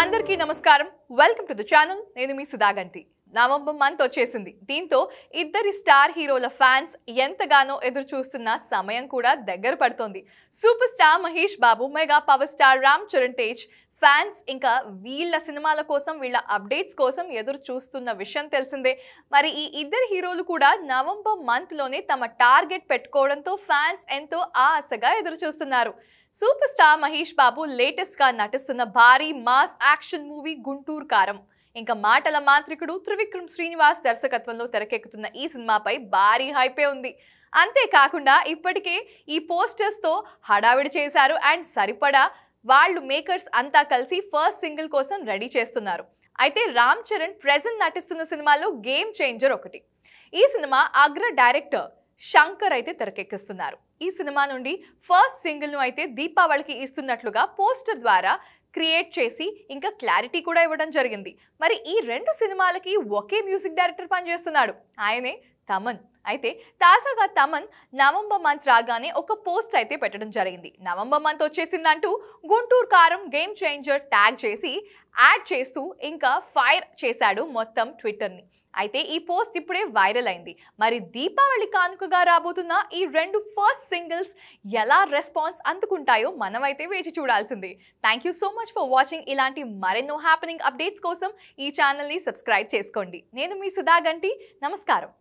అందరికీ నమస్కారం welcome to the channel నేను మీ సుధాగంటి నవంబర్ మంత్ వచ్చేసింది దీంతో ఇద్దరి స్టార్ హీరోల ఫ్యాన్స్ ఎంతగానో ఎదురు చూస్తున్న సమయం కూడా దగ్గర పడుతోంది super star Mahesh Babu mega power star Ram Charan Tej fans ఇంకా వీళ్ళ సినిమాల కోసం వీళ్ళ అప్డేట్స్ కోసం ఎదురు చూస్తున్న విషయం తెలిసిందే మరి ఈ ఇద్దరు హీరోలు కూడా నవంబర్ మంత్లోనే తమ టార్గెట్ పెట్టుకోవడంతో ఫ్యాన్స్ ఎంతో ఆశగా ఎదురు చూస్తున్నారు సూపర్ స్టార్ మహేష్ బాబు లేటెస్ట్గా నటిస్తున్న భారీ మాస్ యాక్షన్ మూవీ గుంటూరు కారం ఇంకా మాటల మాంత్రికుడు త్రివిక్రమ్ శ్రీనివాస్ దర్శకత్వంలో తెరకెక్కుతున్న ఈ సినిమాపై భారీ హైపే ఉంది అంతేకాకుండా ఇప్పటికే ఈ పోస్టర్స్తో హడావిడి చేశారు అండ్ సరిపడా వాళ్ళు మేకర్స్ అంతా కలిసి ఫస్ట్ సింగిల్ కోసం రెడీ చేస్తున్నారు అయితే రామ్ చరణ్ ప్రజెంట్ నటిస్తున్న సినిమాలో గేమ్ చేంజర్ ఒకటి ఈ సినిమా అగ్ర డైరెక్టర్ శంకర్ అయితే తెరకెక్కిస్తున్నారు ఈ సినిమా నుండి ఫస్ట్ సింగిల్ను అయితే దీపావళికి ఇస్తున్నట్లుగా పోస్టర్ ద్వారా క్రియేట్ చేసి ఇంకా క్లారిటీ కూడా ఇవ్వడం జరిగింది మరి ఈ రెండు సినిమాలకి ఒకే మ్యూజిక్ డైరెక్టర్ పనిచేస్తున్నాడు ఆయనే తమన్ అయితే తాజాగా తమన్ నవంబర్ మంత్ రాగానే ఒక పోస్ట్ అయితే పెట్టడం జరిగింది నవంబర్ మంత్ వచ్చేసిందంటూ Guntur Kaaram game changer tag చేసి యాడ్ చేస్తూ ఇంకా ఫైర్ చేశాడు మొత్తం ట్విట్టర్ని అయితే ఈ పోస్ట్ ఇప్పుడే వైరల్ అయింది మరి దీపావళి కానుకగా రాబోతున్న ఈ రెండు ఫస్ట్ సింగిల్స్ ఎలా రెస్పాన్స్ అందుకుంటాయో మనమైతే వేచి చూడాల్సింది thank you so much for watching ఇలాంటి మరెన్నో హ్యాపెనింగ్ అప్డేట్స్ కోసం ఈ ఛానల్ని సబ్స్క్రైబ్ చేసుకోండి నేను మీ సుధా గంటి నమస్కారం